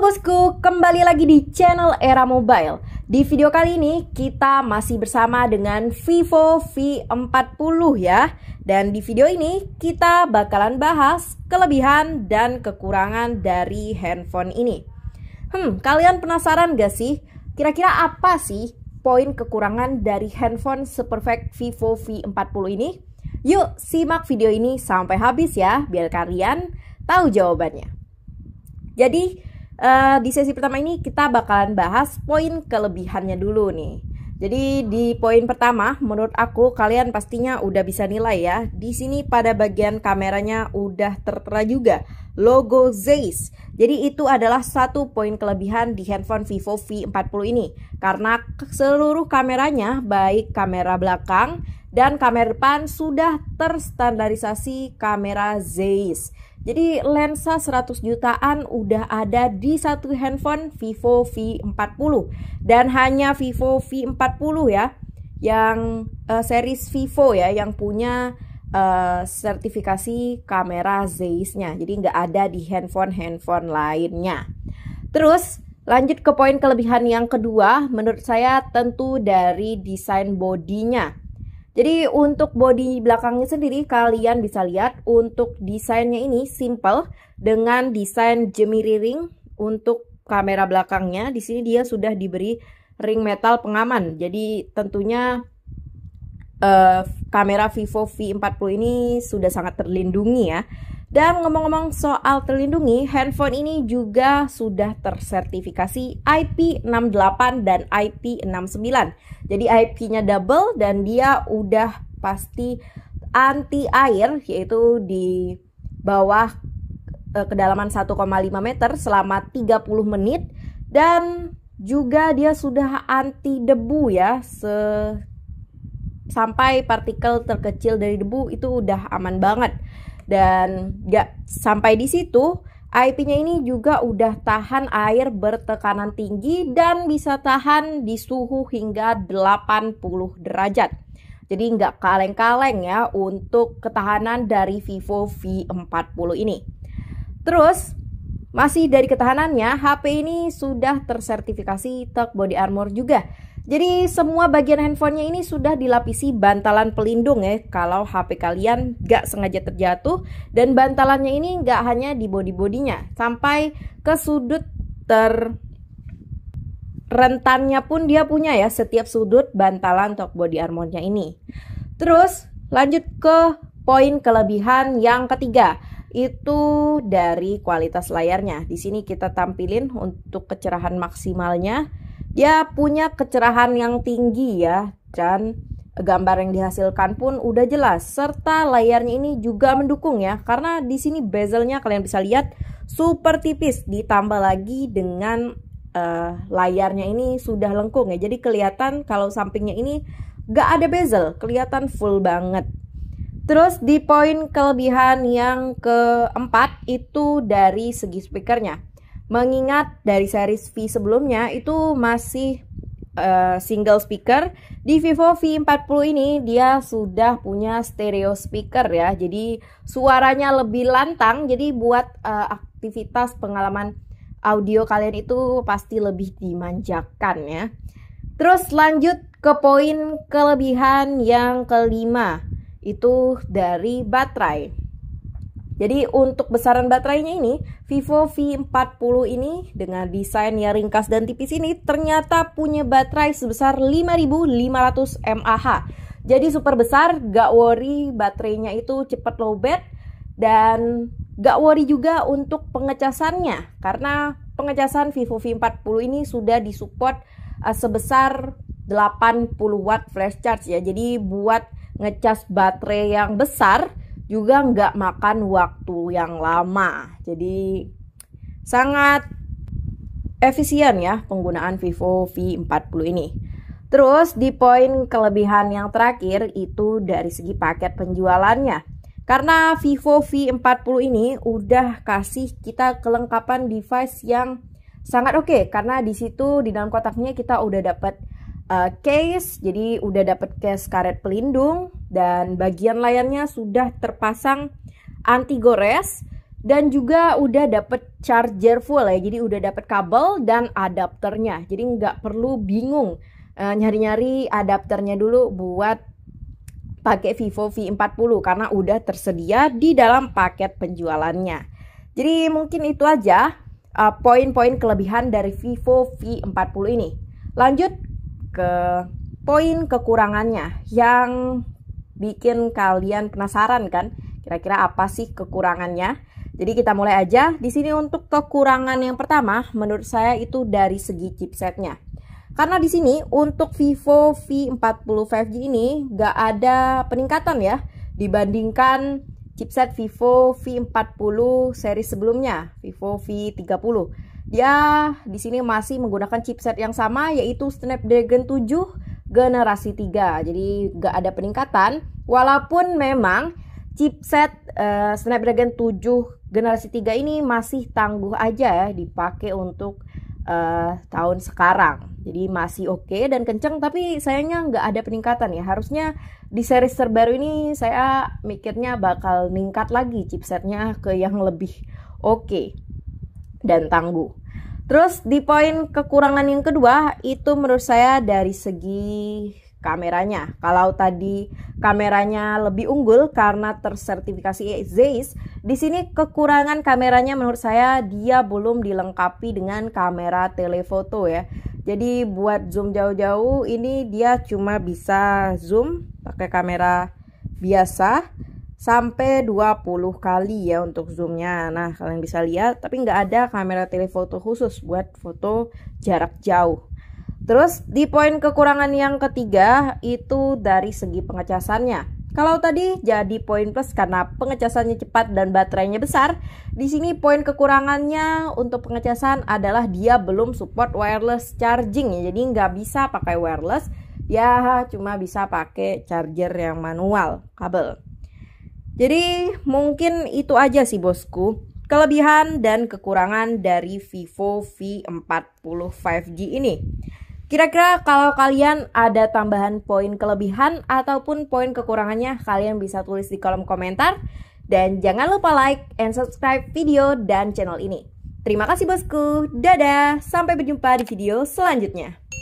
bosku, kembali lagi di channel Era Mobile. Di video kali ini kita masih bersama dengan Vivo V40 ya. Dan di video ini kita bakalan bahas kelebihan dan kekurangan dari handphone ini. Hmm, kalian penasaran gak sih? Kira-kira apa sih poin kekurangan dari handphone Superfect Vivo V40 ini? Yuk simak video ini sampai habis ya, biar kalian tahu jawabannya. Jadi, uh, di sesi pertama ini kita bakalan bahas poin kelebihannya dulu nih. Jadi di poin pertama, menurut aku kalian pastinya udah bisa nilai ya. Di sini pada bagian kameranya udah tertera juga logo Zeiss. Jadi itu adalah satu poin kelebihan di handphone Vivo V40 ini karena seluruh kameranya baik kamera belakang dan kamera depan sudah terstandarisasi kamera Zeiss. Jadi lensa 100 jutaan udah ada di satu handphone Vivo V40 dan hanya Vivo V40 ya yang uh, series Vivo ya yang punya uh, sertifikasi kamera Zeiss-nya. Jadi nggak ada di handphone-handphone lainnya. Terus lanjut ke poin kelebihan yang kedua, menurut saya tentu dari desain bodinya. Jadi untuk body belakangnya sendiri kalian bisa lihat untuk desainnya ini simple dengan desain jemiriring untuk kamera belakangnya. Di sini dia sudah diberi ring metal pengaman. Jadi tentunya uh, kamera Vivo V40 ini sudah sangat terlindungi ya. Dan ngomong-ngomong soal terlindungi, handphone ini juga sudah tersertifikasi IP68 dan IP69. Jadi IP-nya double dan dia udah pasti anti air yaitu di bawah eh, kedalaman 1,5 meter selama 30 menit dan juga dia sudah anti debu ya sampai partikel terkecil dari debu itu udah aman banget. Dan gak sampai di situ, IP-nya ini juga udah tahan air bertekanan tinggi dan bisa tahan di suhu hingga 80 derajat. Jadi nggak kaleng-kaleng ya untuk ketahanan dari Vivo V40 ini. Terus masih dari ketahanannya, HP ini sudah tersertifikasi Tech Body Armor juga jadi semua bagian handphonenya ini sudah dilapisi bantalan pelindung ya kalau HP kalian gak sengaja terjatuh dan bantalannya ini gak hanya di body-bodinya sampai ke sudut ter rentannya pun dia punya ya setiap sudut bantalan top body armornya ini. Terus lanjut ke poin kelebihan yang ketiga itu dari kualitas layarnya. Di sini kita tampilin untuk kecerahan maksimalnya ya punya kecerahan yang tinggi ya dan gambar yang dihasilkan pun udah jelas serta layarnya ini juga mendukung ya karena di sini bezelnya kalian bisa lihat super tipis ditambah lagi dengan uh, layarnya ini sudah lengkung ya jadi kelihatan kalau sampingnya ini gak ada bezel kelihatan full banget terus di poin kelebihan yang keempat itu dari segi speakernya Mengingat dari series V sebelumnya itu masih uh, single speaker, di Vivo V40 ini dia sudah punya stereo speaker ya. Jadi suaranya lebih lantang jadi buat uh, aktivitas pengalaman audio kalian itu pasti lebih dimanjakan ya. Terus lanjut ke poin kelebihan yang kelima itu dari baterai. Jadi untuk besaran baterainya ini, Vivo V40 ini dengan desain yang ringkas dan tipis ini ternyata punya baterai sebesar 5500 mAh. Jadi super besar, gak worry baterainya itu cepat lowbat dan gak worry juga untuk pengecasannya karena pengecasan Vivo V40 ini sudah disupport uh, sebesar 80 watt flash charge ya. Jadi buat ngecas baterai yang besar juga nggak makan waktu yang lama. Jadi sangat efisien ya penggunaan Vivo V40 ini. Terus di poin kelebihan yang terakhir itu dari segi paket penjualannya. Karena Vivo V40 ini udah kasih kita kelengkapan device yang sangat oke okay, karena di situ di dalam kotaknya kita udah dapet uh, case, jadi udah dapet case karet pelindung, dan bagian layarnya sudah terpasang anti gores dan juga udah dapet charger full ya jadi udah dapet kabel dan adapternya jadi nggak perlu bingung eh, nyari-nyari uh, adapternya dulu buat pakai Vivo V40 karena udah tersedia di dalam paket penjualannya jadi mungkin itu aja uh, poin-poin kelebihan dari Vivo V40 ini lanjut ke poin kekurangannya yang bikin kalian penasaran kan kira-kira apa sih kekurangannya. Jadi kita mulai aja. Di sini untuk kekurangan yang pertama menurut saya itu dari segi chipsetnya. Karena di sini untuk Vivo V40 5G ini gak ada peningkatan ya dibandingkan chipset Vivo V40 seri sebelumnya, Vivo V30. Dia di sini masih menggunakan chipset yang sama yaitu Snapdragon 7 generasi 3. Jadi gak ada peningkatan walaupun memang chipset uh, Snapdragon 7 generasi 3 ini masih tangguh aja ya dipakai untuk uh, tahun sekarang. Jadi masih oke okay dan kenceng tapi sayangnya nggak ada peningkatan ya. Harusnya di seri terbaru ini saya mikirnya bakal ningkat lagi chipsetnya ke yang lebih oke okay dan tangguh. Terus di poin kekurangan yang kedua itu menurut saya dari segi kameranya. Kalau tadi kameranya lebih unggul karena tersertifikasi Zeiss, di sini kekurangan kameranya menurut saya dia belum dilengkapi dengan kamera telefoto ya. Jadi buat zoom jauh-jauh ini dia cuma bisa zoom pakai kamera biasa sampai 20 kali ya untuk zoomnya nah kalian bisa lihat tapi nggak ada kamera telefoto khusus buat foto jarak jauh terus di poin kekurangan yang ketiga itu dari segi pengecasannya kalau tadi jadi poin plus karena pengecasannya cepat dan baterainya besar di sini poin kekurangannya untuk pengecasan adalah dia belum support wireless charging ya. jadi nggak bisa pakai wireless ya cuma bisa pakai charger yang manual kabel jadi mungkin itu aja sih bosku kelebihan dan kekurangan dari Vivo V40 5G ini. Kira-kira kalau kalian ada tambahan poin kelebihan ataupun poin kekurangannya, kalian bisa tulis di kolom komentar. Dan jangan lupa like and subscribe video dan channel ini. Terima kasih bosku, dadah, sampai berjumpa di video selanjutnya.